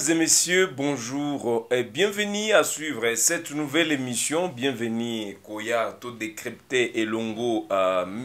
Mesdames et messieurs, bonjour et bienvenue à suivre cette nouvelle émission. Bienvenue Koya tout décrypté et longo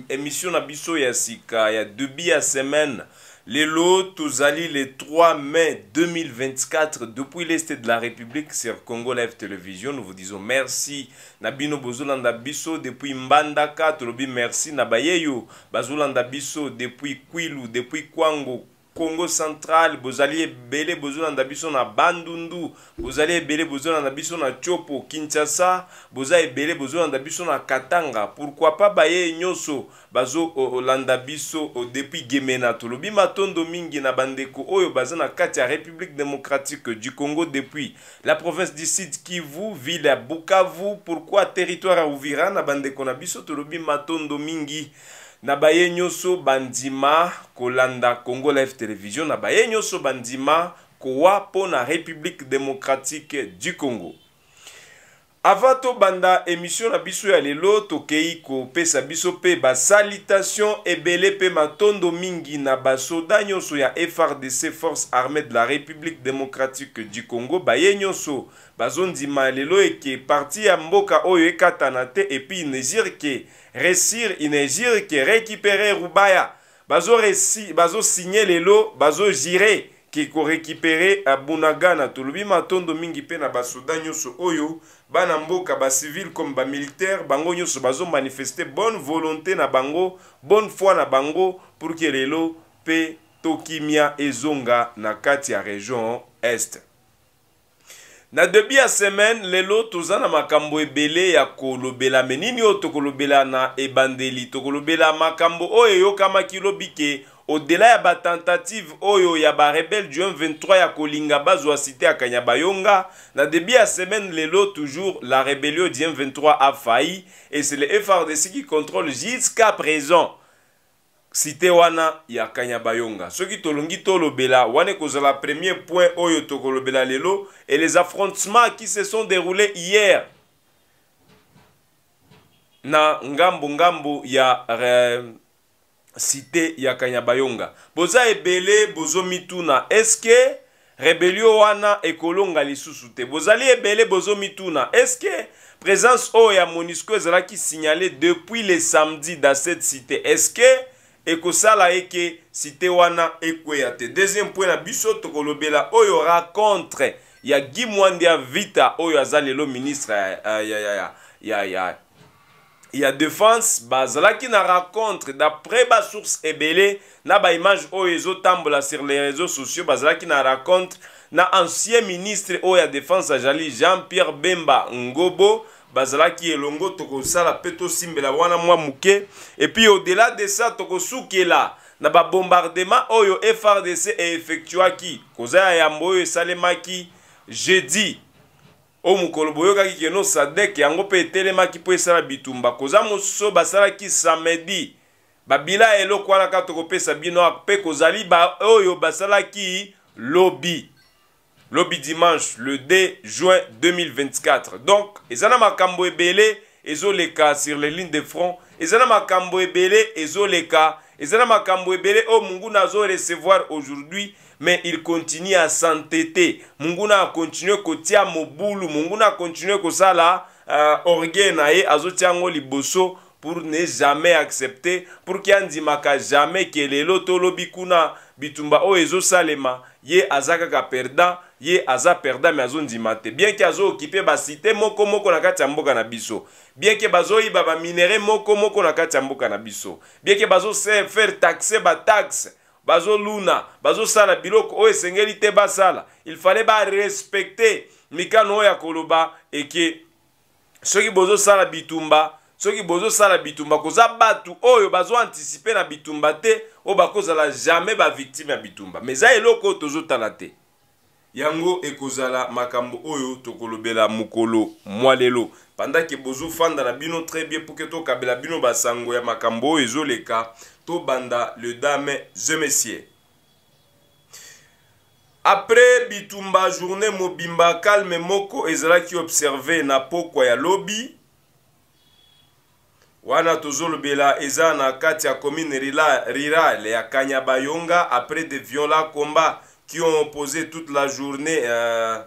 émission Nabiso y a deux billes à semaine. Lelo Tozali le 3 mai 2024 depuis l'Est de la République sur Congo Live Télévision. Nous vous disons merci. Nabino Bozolanda Biso depuis Mbandaka, Tolobi merci Nabayeyo. Bazulanda Biso depuis Kwilu, depuis Kwango, congo central bozali ebele bozolanda biso na bandundu bozali ebele bozolanda biso na tiopo kinshasa boza ebele bozolanda biso na katanga pourkui pa baye nyonso bazolanda biso oh, depuis gemena tolobi matondo mingi na bandeko oyo baza na kati ya république démocratique du congo depuis la province du sud kivu ville ya bukavu pourkui territoire ya uvira na bandeko na biso tolobi matondo mingi na baye nyonso bandima kolanda congo live television na baye nyonso bandima kowa mpo na république démocratique du congo avant tobanda emission na biso ya lelo tokei kopesa biso mpe basalitation ebele mpe matondo mingi na basoda nyonso ya frdc force armée de la république démocratique du congo baye nyonso bazondima lelo eke parti ya mboka oyo ekatana te epui inezirke resir inezirke récupere rubaya bazosinye bazo lelo bazogire kekorekipere abunaga na tolobi matondo mingi mpe na basoda nyonso oyo bana mboka bacivile comme bamilitaire bango nyonso bazomanifeste bonne volonté na bango bonne foi na bango pour ke lelo mpe tokimia ezonga na kati ya région este na debi ya semaine lelo toza na makambo ebele ya kolobela me nini oyo tokolobela na ebandeli tokolobela makambo oyo eyokamaki lobi ke au-delà ya tentative oyo ya rebelle du 23 ya kolinga bazwa cité à Kanyabayonga, na début ya semaine lelo toujours la rébellion du 23 a failli et c'est le FRDC qui contrôle jusqu'à présent cité wana ya Kanyabayonga bayonga soki tolongi tolobela kozala premier point oyo tokolobela lelo et les affrontements qui se sont déroulés hier na ngambo ngambo ya euh, site ya kanyabayonga boza ebele bozomituna eske rebelio wana ekolonga lisusu te bozali ebele bozomituna eske présence oyo ya monisco ezalaki signale depuis le samedi dans cette cité eske ekosala eke cité wana ekweya te deuxième point na biso tokolobela oyo racontre ya gimwandi ya vita oyo aza lelo ministre ya, ya, ya, ya, ya, ya, ya ya défense bazalaki na rencontre d'après basource ebele na baimage oyo ezotambola sur les réseaux sociaux bazalaki na rencontre na ancien ministre oyo ya défense azali jean-pierre bemba ngobo bazalaki elongo tokosala mpe tosimbela wana mwa moke epuis au-delà de ça tokosukela na babombardema oyo frdc eeffectuaki kozala ya yambo oyo esalemaki jeudi oyo mokolo boyokaki keno sadek yango mpe etelemaki mpo esala bitumba koza mosusu basalaki samedi babila eloko wana kaka tokopesa bino mpe kozali baoyo basalaki lobi lobi dimanche le 2 juin 2024 donc eza na makambo ebele ezoleka sur les lignes de front eza na makambo ebele ezoleka eza na makambo ebele oyo monguna azoresevoir aujourd'hui mais il continue à s'entêter mungu na akontinue kotia mobulu mungu na akontinue kosala uh, orgue na ye azotia yango liboso pour ne jamais accepter pour ke andimaka jamais ke lelo tolobi kuna bitumba oyo ezosalema ye aza kaka perdant ye aza perdant me azondima te bien ke azookipe basite moko moko na kati ya mboka na biso bien ke bazoyiba baminere moko moko na kati ya mboka na biso bien ke bazofaire taxe bataxe bazoluna bazosala biloko oyo esengeli te basala il fallait barespecte mikano oyo ya koloba eke soki bozosala bitumba soki bozosala bitumba koza bato oyo bazoantisipe na bitumba te oyo bakozala jamais bavictime ya bitumba me eza eloko oyo tozotala te yango ekozala makambo oyo tokolobela mokolo mwa lelo pandake bozofanda na bino très bien mpo ke tokabela bino basango ya makambo oyo ezoleka tobanda le dame je messier Après bitumba journée mobimba calme moko qui observe na poko ya lobi wana bela, eza na kati ya commune le ya bayonga après des violents combats qui ont opposé toute la journée euh,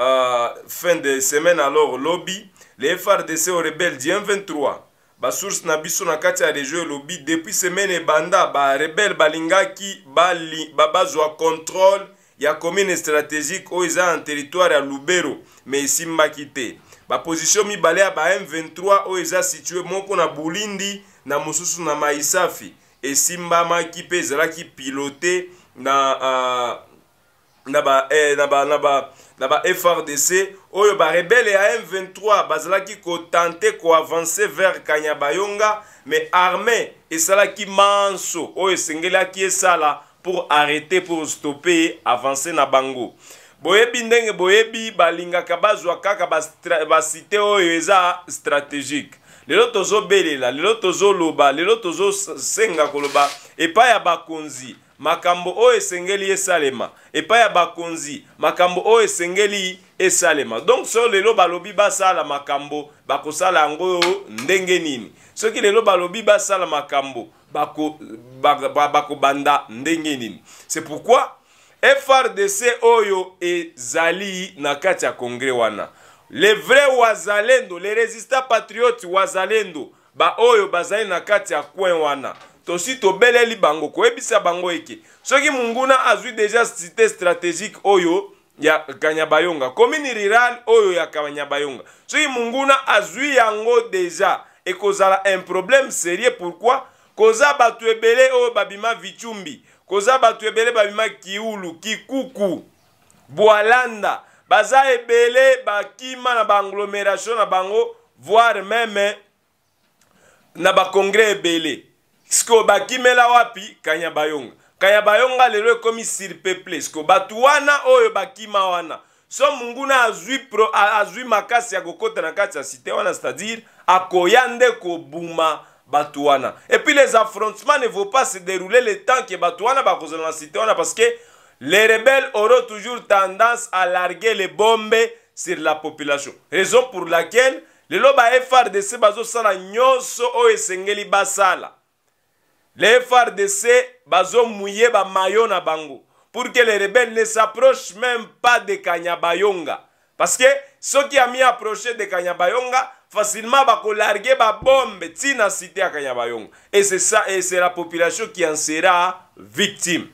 euh, fin de semaine alors lobby les frdc aux rebelles du 23 basource na biso na kati ya région elobi depuis semaine ebanda barebele balingaki bazwa contrôle ya commune stratégique oyo eza na territoire ya lubero me esimbaki te baposition mibale ya ba m23 oyo eza situe moko na bulindi na mosusu na maisafi esimbamaki mpe ezalaki pilote na, uh, na ba, eh, na ba, na ba, na ba frdc oyo barebele ya m23 bazalaki kotante koavanse vers kanyabayonga me arme esalaki manso oyo esengelaki esala pour arrete pour stoppe avance na bango boyebi ndenge boyebi balingaka bazwa kaka basite oyo eza stratégique lelo tozobelela lelo tozoloba lelo tozosenga koloba epai ya bakonzi makambo oyo esengeli esalema epai ya bakonzi makambo oyo esengeli esalema donc so lelo balobi basala makambo bakosala yango ndenge nini soki lelo balobi basala makambo bakobanda bako, bako ndenge nini c'est pourquoi frdc oyo ezali na kati ya kongre wana le vrai wazalendo le résistant patriote wazalendo baoyo bazali na kati ya coin wana tosi tobeleli bango koyebisa bango eke soki monguna azwi deja cité stratégique oyo ya kanyabayonga commune rurale oyo ya kanyabayonga soki munguna azwi yango deja ekozala un problème sérieux pourquoi koza bato ebele oyo babima vichumbi koza bato ebele babima kiulu kikuku bwalanda baza ebele bakima na baanglomération na bango voire meme na bacongres ebele sikoyo bakimela wapi kanyabayonga kayaba yo nga lelo ekomi surpeuple ceke bato wana oyo bakima wana so munguna azwi, pro, azwi makasi ya kokɔta na kati ya site wana c'est-à-dire akoya nde kobuma bato wana epuis les affrontements ne vont pas se dérouler le temps ke bato wana bakozala na site wana parce que les rebelles auront toujours tendance à larguer les bombes sur la population raison pour laquelle lelo ba frdc bazosala nyonso oyo esengeli basala le frdc bazomuye bamayo na bango pour que les rebelles ne s'approchent même pas de kanyabayonga parce que soki ami approche de kanyabayonga facilement bakolarge babombe ntina cité ya kanyabayonga et c'est ça et c'est la population qui en sera victime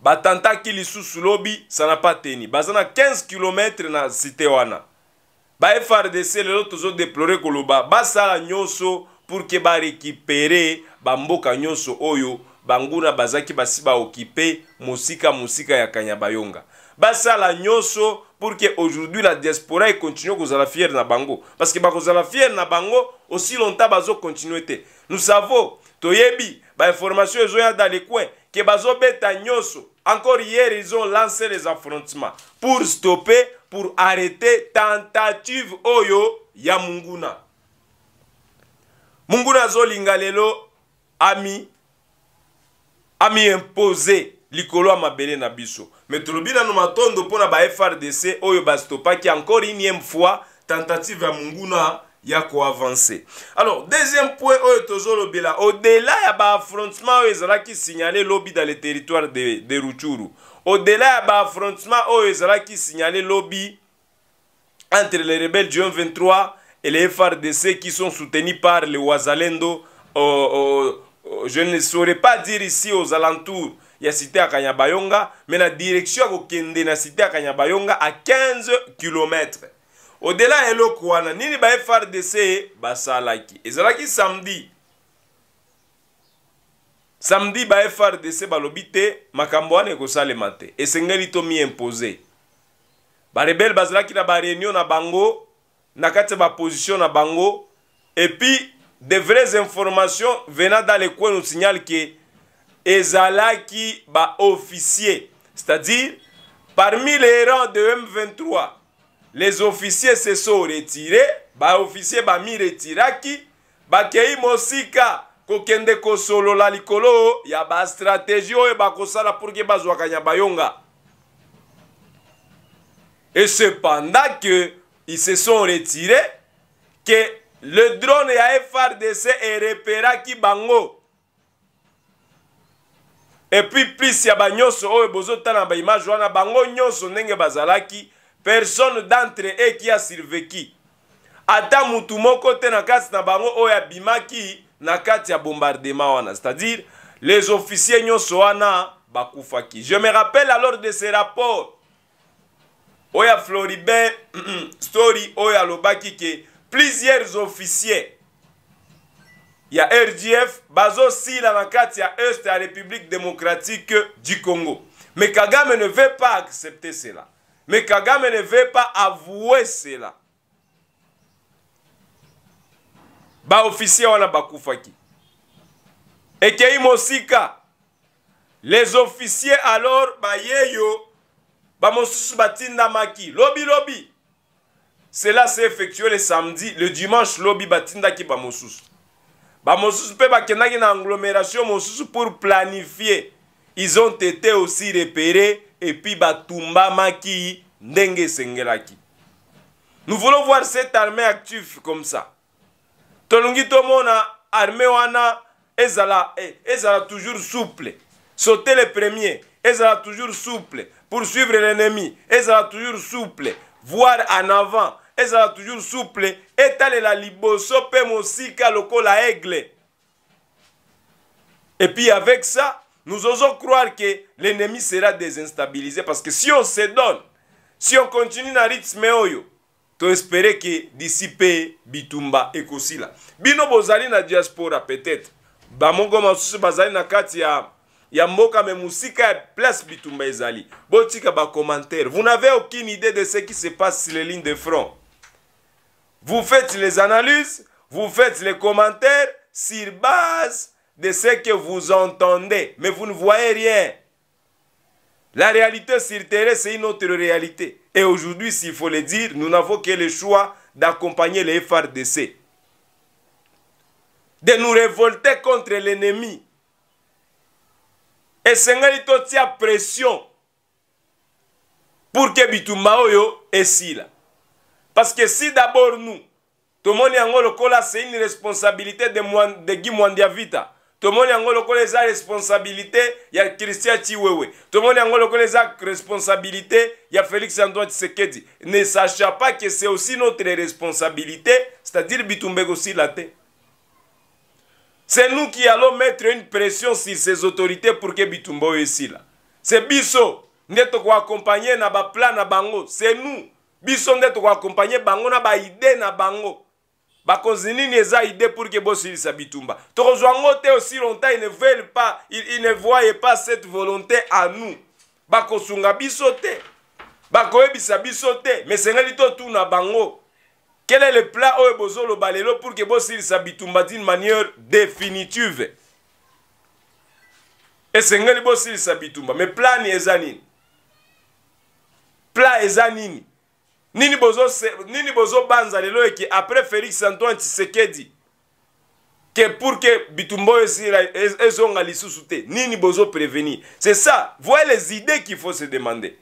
batantaki lisusu lobi sana pa teni baza na 15 km na cité wana ba frdc lelo tozodeplore koloba basala nyonso pour ke barekipere bamboka nyonso oyo banguna bazalaki basi baokipe mosika mosika ya kanyabayonga basala nyonso pour que aujourd'hui la diaspora econtinue kozala fiere na bango parce que bakozala fiere na bango aussi longtemps bazocontinue te nous savons toyebi bainformation ezoya dans le coin ke bazobeta nyonso encore hier ils ont lancé les affrontements pour stopper pour arrêter tentative oyo ya munguna mungu nazolinga lelo ami ami impose likolo ya mabele na biso me tolobi nano matondo mpona ba frdc oyo bastopaki encore unième fois tentative ya munguna ya koavanse alors deuxième point oyo tozolobela odela ya baaffrontement oyo ezalaki signale lobi dans le territoire de, de ruchuru odela ya baaffrontement oyo ezalaki signale lobi entre les rebelles du 23 et les FRDC qui sont soutenus par les Ouazalendo, euh, euh, euh, je ne saurais pas dire ici aux alentours, il y a cité à Kanyabayonga, mais la direction à Kokende, la cité à Kanyabayonga, à 15 km. Au-delà, il y a nini ba FRDC, basalaki. Et c'est samedi. Samedi, ba FRDC, balobi te, makambo wana ekosalema te. Esengeli to mi imposé. Ba rebelle bazalaki na ba réunion na bango, na kati ya baposition na bango epuis de vraies informations venant dans le coin nous signale ke ezalaki baofficier c'est-à-dire parmi les rangs de m23 les officiers se sont retirés baofficier bami retiraki bakei mosika kokende kosolola likolo ya bastratégie oyo bakosala pour ke bazwakanya bayonga et cependant que ils se sont retirés que le drone ya frdc erepelaki bango epuis plus ya banyonso oyo bozotala na baimage wana bango nyonso ndenge bazalaki personne d'entre eux qui a survécu ata mutu moko te na kati na bango oyo abimaki na kati ya bombardement wana c'est-à-dire les officiers nyonso wana bakufaki je me rappelle alors de ce rapport oyo ya floribert story oyo alobaki ke plusieurs officiers ya rdf bazosila na kati ya este ya république démocratique du congo mais kagame ne veut pas accepter cela mais kagame ne veut pas avouer cela baofficier wana bakufaki ekei mosika les officiers alors baye yo bamosusu batindamaki lobi lobi cela s'est effectué le samedi le dimanche lobi batindaki bamosusu bamosusu mpe bakendaki na agglomération mosusu pour planifier ils ont été aussi repérés et puis batumbamaki ndenge esengelaki nous voulons voir cette armée active comme ça tolingi tomona armée wana ezala, eh, ezala toujours souple sauter le premier et sera toujours souple. pour suivre l'ennemi, et sera toujours souple. Voir en avant, et sera toujours souple. Étaler la liboso, la aigle. Et puis avec ça, nous osons croire que l'ennemi sera désinstabilisé parce que si on se donne, si on continue dans rythme oyo, espérer que dissiper bitumba ekosila. Bino bozali na diaspora peut-être. Yamboka place bitumba vous n'avez aucune idée de ce qui se passe sur les lignes de front vous faites les analyses vous faites les commentaires sur base de ce que vous entendez mais vous ne voyez rien la réalité sur terrain c'est une autre réalité et aujourd'hui s'il faut le dire nous n'avons que le choix d'accompagner les FRDC de nous révolter contre l'ennemi esengeli totia pression pour ke bitumba oyo esila parce que si d'abord nous tomoni yango lokola c'est une responsabilité de, Mwan, de gi mwandiavita tomoni yango lokola eza responsabilité ya christian chiwewe tomoni yango lokola eza responsabilité ya félix antoine tshisekedi ne sacha pas que c'est aussi notre responsabilité c'est-à-dire bitumba ekosila te c'est nous qui allons mettre une pression sur ces autorités pour que bitumba oyo esila c'est biso nde tokoaccompagne na baplan na bango c'est nous biso nde tokoaccompagne bango na baide na bango bakonzi nini eza ide pour ke bosilisa bitumba tokozwa ngo te aussi longtemps ils ne veulent pas ils, ils ne voient pas cette volonté à nous bakosunga biso te bakoyebisa biso te mesengeli totuna bango quel est le plat oyo bozoloba lelo pour ke bosilisa bitumba d'une manière définitive esengeli bosilisa bitumba me pla ni eza nini pla eza nini nini bozobanza bozo lelo eke après félix antoine tshisekedi ke pour ke bitumba oyo e, ezonga lisusu te nini bozoprévenir c'est ça voyez les idées qu'il faut se demander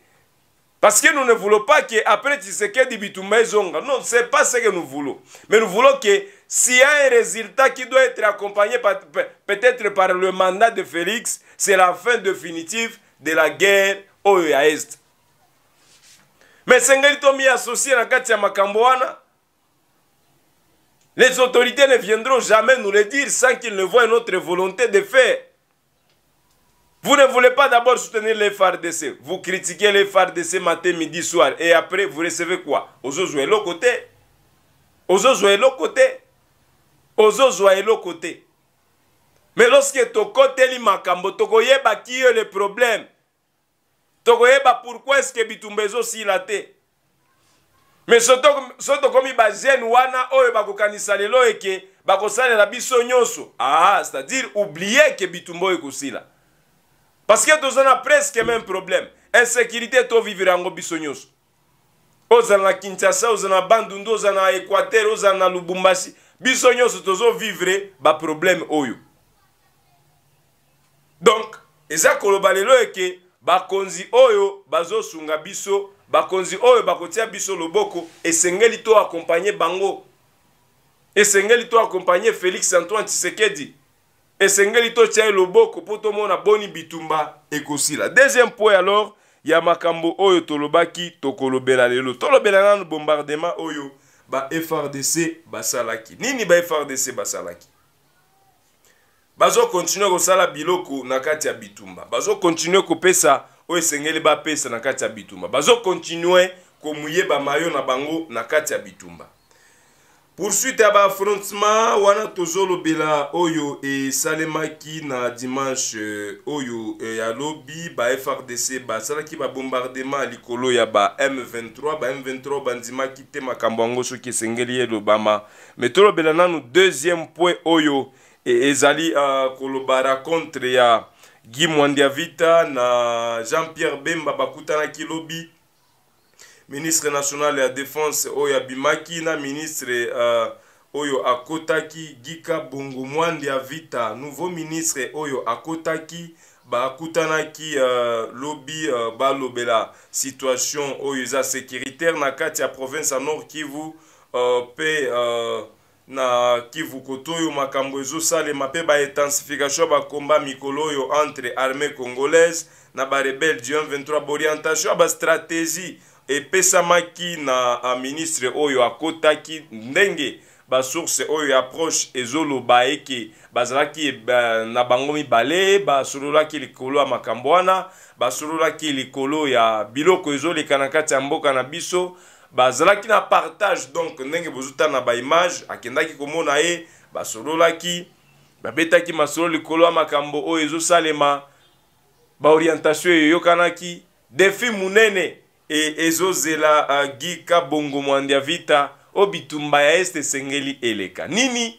Parce que nous ne voulons pas que après Tshisekedi des Zonga. Non, ce n'est pas ce que nous voulons. Mais nous voulons que s'il y a un résultat qui doit être accompagné peut-être par le mandat de Félix, c'est la fin définitive de la guerre au Est. Mais Sengeli Tomi associé à Katia Makamboana, les autorités ne viendront jamais nous le dire sans qu'ils ne voient notre volonté de faire. Vous ne voulez pas d'abord soutenir les FARDC. Vous critiquez les FARDC matin, midi, soir. Et après, vous recevez quoi Ozozoué l'autre côté. Ozozoué l'autre côté. Ozozoué l'autre côté. Mais lorsque tokoteli makambo, tokoyeba qui est le problème. Tokoyeba pourquoi est-ce que bitumbezo silate. Mais so tokomi ba jeune wana oyo bakokanisa lelo eke bakosalela biso nyonso. Ah, c'est-à-dire oublier que bitumbo ekosila. parce que toza na presque même problème insécurité tovivre yango biso nyonso ozala na kinshasa ozala na bandundu ozala na équateur ozala na lubumbasi biso nyonso tozovivre baproblème oyo donk eza koloba lelo eke bakonzi oyo bazosunga biso bakonzi oyo bakotia biso loboko esengeli to akompagne bango esengeli to akompagne félix antoine tshisekedi esengeli totya ye loboko mpo tomona boni bitumba ekosila deuxième point alors ya makambo oyo tolobaki tokolobela lelo tolobela nanu bombardement oyo ba frdc basalaki nini ba frdc basalaki bazokontinue kosala biloko na kati ya bitumba bazokontinue kopesa oyo esengeli bapesa na kati ya bitumba bazokontinue komuyeba mayo na bango na kati ya bitumba poursuite ya baaffrontement wana tozolobela oyo esalemaki na dimanche euh, oyo ya lobi ba frdc basalaki babombardement likolo ya ba m23 ba m23 bandimaki te makambo yango soki esengeli elobama me tolobela nanu deuxième point oyo ezali uh, koloba racontre ya guy mwandiavita na jean pierre bemba bakutanaki lobi ministre national ya défense oyo abimaki na ministre uh, oyo akotaki gika bongo mwandi ya vita nouveau ministre oyo akotaki bakutanaki uh, lobi uh, balobela situation oyo eza sécuritaire na kati ya province ya nord kivu uh, mpe uh, na kivu koto oyo makambo ezosalema mpe baintensification ya bakomba mikolo oyo entre armée congolaise na barebele du 1 23 borientation ya bastratégie epesamaki na aministre oyo akotaki ndenge basource oyo ya proche ezoloba eke bazalaki e, ba, na bango mibale basololaki likolo ya makambo wana basololaki likolo ya biloko ezoleka na kati ya mboka na biso bazalaki na partage donc ndenge bozotala na baimage akendaki komona ye basololaki babetaki masolo likolo ya makambo oyo ezosalema baorientation eyoyokanaki defi monene e ezozela uh, gika bongo mwandi ya vita o bitumba ya este esengeli eleka nini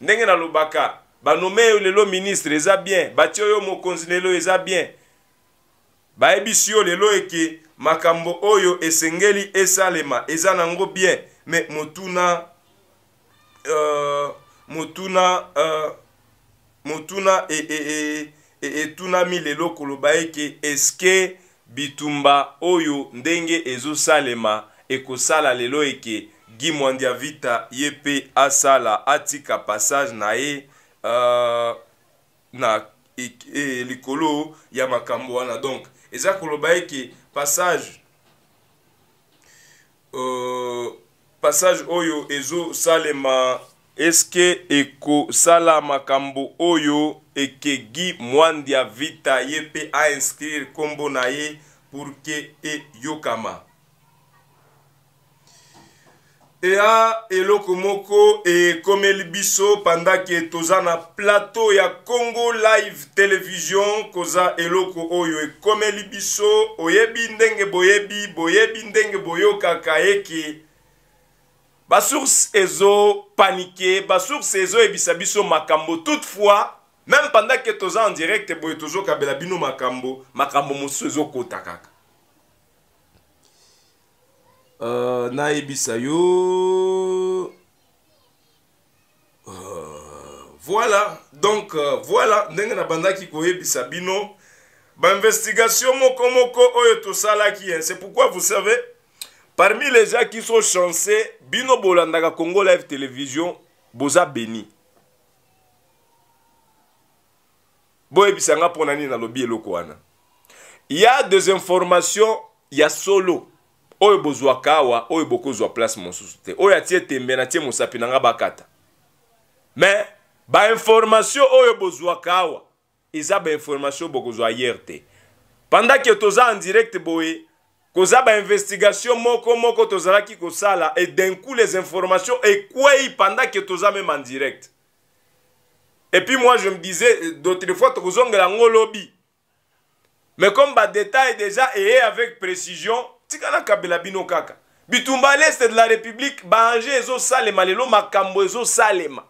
ndenge nalobaka banome oyo lelo ministre eza bien batie oyo mokonzi lelo eza bien bayebisi yo lelo eke makambo oyo esengeli esalema eza nango bien me motuna uh, motuna uh, motuna etunami e, e, e, e lelo koloba eke eske bitumba oyo ndenge ezosalema ekosala lelo eke gimwandi ya vita ye mpe asala atika passage na ye uh, na e, e, likolo ya makambo wana donc eza koloba eke passage uh, passage oyo ezosalema eske ekosala makambo oyo ekegi mwandi avita ye mpe ainscrire nkombo na ye pour ke eyokama eya eloko moko ekomeli biso pandaki toza na plateau ya congo live television koza eloko oyo ekomeli biso oyebi ndenge boyebi boyebi ndenge boyokaka eke basource ezopanike basource ezoyebisa biso makambo toutefois même pendant ke toza en direct boye tozokabela bino makambo makambo mosusu ezokota kaka euh, nayebisa yo euh, voilà donc euh, voilà ndenge nabandaki koyebisa bino bainvestigation moko moko oyo tosalaki c'est pourquoi vous savez parmi les gens qui sont chanceux bino bolandaka congo live télévision boza béni boyebisa nga mpo na nini nalobi eloko wana ya désinformation ya solo oyo bozwaka awa oyo bokozwa place mosusu te oyo atie tembe na tie mosapi na nga bakata me bainformation oyo bozwaka awa eza bainformation bokozwa yere te pendant ke toza en direct boye koza bainvestigation moko moko tozalaki kosala et d'un coup les informations ekwei pendant que toza même en direct et puis moi je me disais d'autres fois tokozongela yango lobi mais comme badétail déjà eye avec précision tikana kabela bino kaka bitumba leste de la république baange ezosalema lelo makambo ezosalema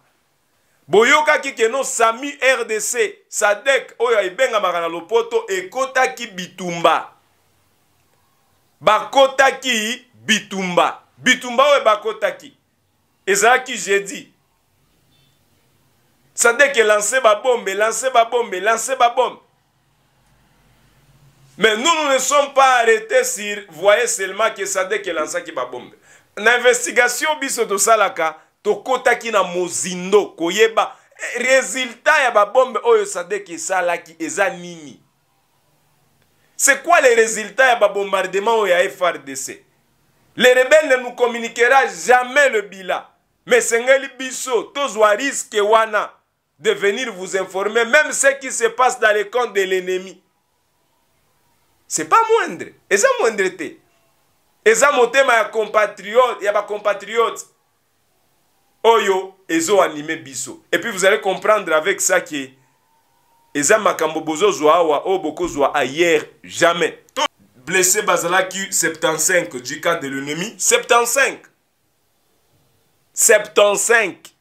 boyokaki keno sami rdc sadek oyo ebengamaka na lopoto ekotaki bitumba bakotaki bitumba bitumba oyo bakotaki ezalaki jeudi sadeke lance babombe lance babombe lance babombe mais nous nous ne sommes pas arrêtés sur voyez seulement ke sadeke lansaki babombe na investigation biso tosalaka tokotaki na mozindo koyeba résultat ya babombe oyo sadeke esalaki eza nini c'est quoi les résultats ya babombardement oyo ya frdc le rebelle ne nous communiquera jamais le bilan mais esengeli biso tozwa riske wana de venir vous informer même ce qui se passe dans les camps de l'ennemi c'est pas moindre eza moindre te eza motema ya compatriote ya bacompatriote oyo ezoanime biso et puis vous allez comprendre avec ça que eza makambo bozozwa awa oyo ayer jamais blessé bazalaki 75 du cas de l'ennemi 75 75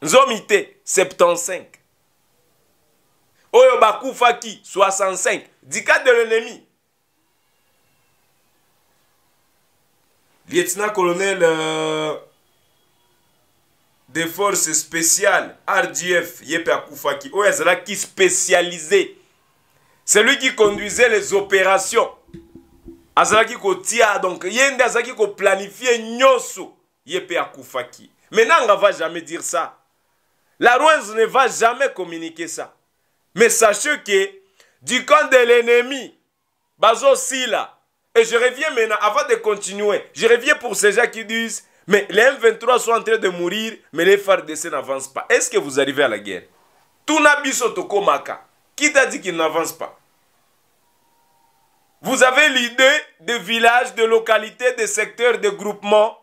Nzomite, 75 oyo Faki, 65 du cas de l'ennemi lieutenant colonel euh, des forces spéciales RDF Yepa Akufaki qui qui spécialisé c'est lui qui conduisait les opérations qui tia donc yende Azaki azalaki planifié nyonso Yepa mpe mais nanga va jamais dire ça la Rouen ne va jamais communiquer ça mais sachez que du camp de l'ennemi Sila, et je reviens maintenant avant de continuer je reviens pour ces gens qui disent mais les M23 sont en train de mourir, mais les FARDC n'avancent pas. Est-ce que vous arrivez à la guerre Tunabiso Tokomaka, qui t'a dit qu'il n'avance pas Vous avez l'idée de villages, de localités, de secteurs, de groupements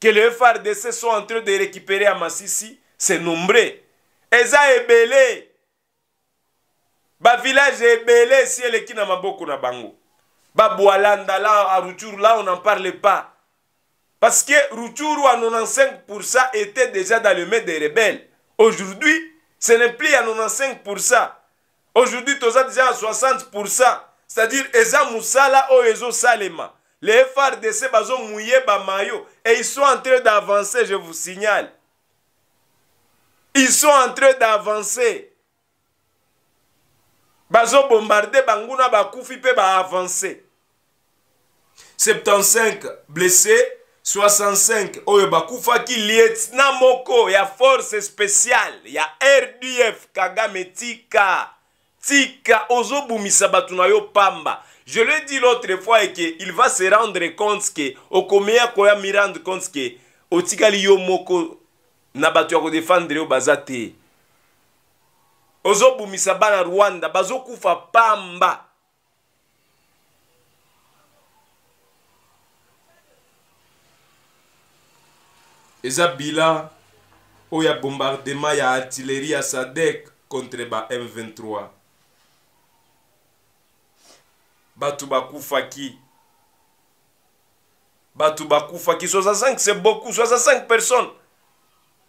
que les FARDC sont en train de récupérer à Massissi C'est nombreux. Eza Belé, Ba village belé. si elle est qui n'a bango. Ba Boalanda là, à Routour là, on n'en parle pas. Parce que Routourou à 95% était déjà dans le main des rebelles. Aujourd'hui, ce n'est plus à 95%. Aujourd'hui, tu as déjà à 60%. C'est-à-dire, Eza Moussala ou oh, Ezo Salema. Les FRDC bazo mouillé Et ils sont en train d'avancer, je vous signale. Ils sont en train d'avancer. Bazo bombardé Banguna Bakoufi peut avancer. 75 blessés, 65 oyo bakufaki lietna moko ya force spéciale ya rdf kagame tika tika ozobumisa bato na yo pamba je le dis l'autre fois eke il va se rendre compte ke okomeya koya mi rendre compte ke otikali yo moko na bato ya kodefendre yo baza te ozobumisa bana rwanda bazokufa pamba eza bila oyo ya bombardema ya artillerie ya sadek contre ba m23 bato bakufaki bato bakufaki 65 c'est beaucoup 65 personnes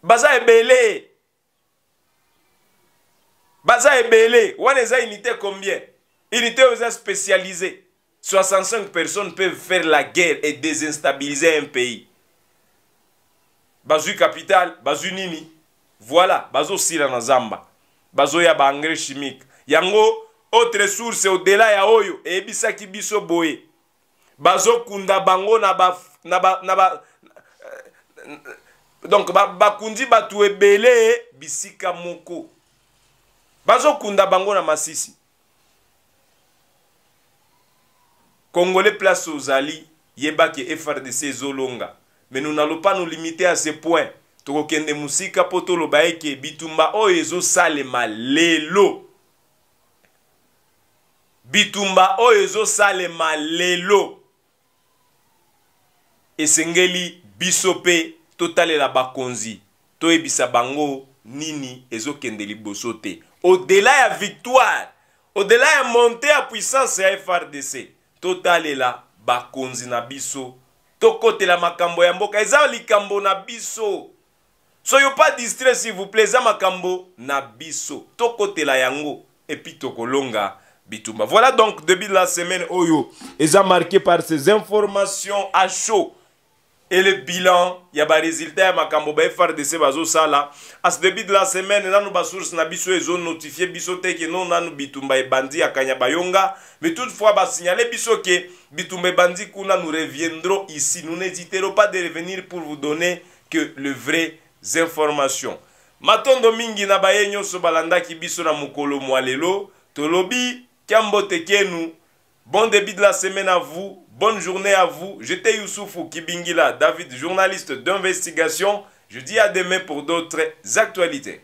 baza ebele baza ebele wana eza unité combien unité oyo eza spécialisé 65 personnes peuvent faire la guerre et désinstabiliser un pays bazwi capital bazwi nini voilà bazosila na zamba bazoya baengrais chimique yango autre source odela ya oyo eyebisaki biso boye bazokunda bango na ba, na ba, na ba, euh, donc bakundi ba bato ebele bisika moko bazokunda bango na masisi congolais place ozali yebaki frdc ezolonga me nous n'allons pas nous limiter à ce point tokokende mosika mpo toloba eke bitumba oyo ezosalema lelo bitumba oyo ezosalema lelo esengeli biso mpe totalela bakonzi toyebisa bango nini ezokende liboso te odela ya victoire odela ya monte ya puissance ya frdc totalela bakonzi na biso tokotela makambo ya mboka eza likambo na biso soyo pas distress, s'il vous plaît eza makambo na biso tokotela yango puis tokolonga bitumba voilà donc début la semaine oyo eza marqué par ces informations à chaud et le bilan ya ces ya ça là à ce début de la semaine nanu basource na biso notifié biso te ke no nanu bitumba à kanya bayonga mais toutefois bah, signaler biso que bitumba bandi kuna nous reviendrons ici nous n'hésiterons pas de revenir pour vous donner que le vrai information matondo mingi na baye balanda balandaki biso na mokolo mwa lelo tolobi kyambote kenu bon début de la semaine à vous Bonne journée à vous. J'étais Youssoufou Kibingila, David, journaliste d'investigation. Je dis à demain pour d'autres actualités.